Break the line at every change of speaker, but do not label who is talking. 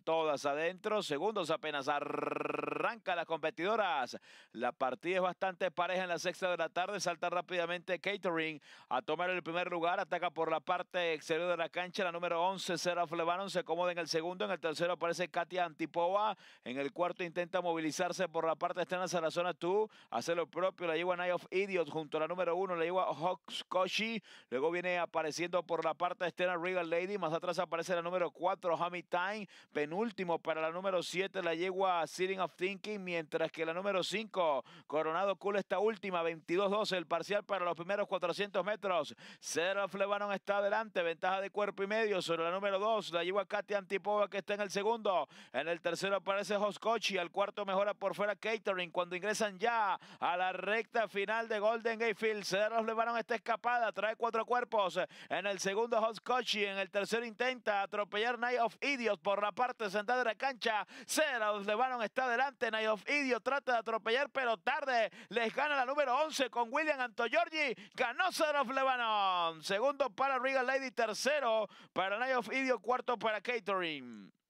todas adentro. Segundos apenas arranca las competidoras. La partida es bastante pareja en la sexta de la tarde. Salta rápidamente Catering a tomar el primer lugar. Ataca por la parte exterior de la cancha. La número 11, será Lebanon, se acomoda en el segundo. En el tercero aparece Katia Antipova. En el cuarto intenta movilizarse por la parte externa hacia la zona 2. Hace lo propio. La lleva Night of Idiots junto a la número 1. La lleva Koshi. Luego viene apareciendo por la parte externa Regal Lady. Más atrás aparece la número 4, Hammy Time en último para la número 7, la yegua Ceiling of Thinking, mientras que la número 5, Coronado Cool, esta última, 22-12, el parcial para los primeros 400 metros. Cero Lebanon está adelante, ventaja de cuerpo y medio sobre la número 2, la yegua Katia Antipova, que está en el segundo. En el tercero aparece Hoscochi. al cuarto mejora por fuera Catering, cuando ingresan ya a la recta final de Golden Gate Field. Cero Lebanon está escapada, trae cuatro cuerpos. En el segundo, Hoscochi. en el tercero intenta atropellar Night of Idiots por la parte parte de la cancha. Lebanon está adelante. of Idio trata de atropellar, pero tarde. Les gana la número 11 con William Antoyorgi. Ganó of Lebanon. Segundo para Regal Lady. Tercero para Night of Idio. Cuarto para Catering.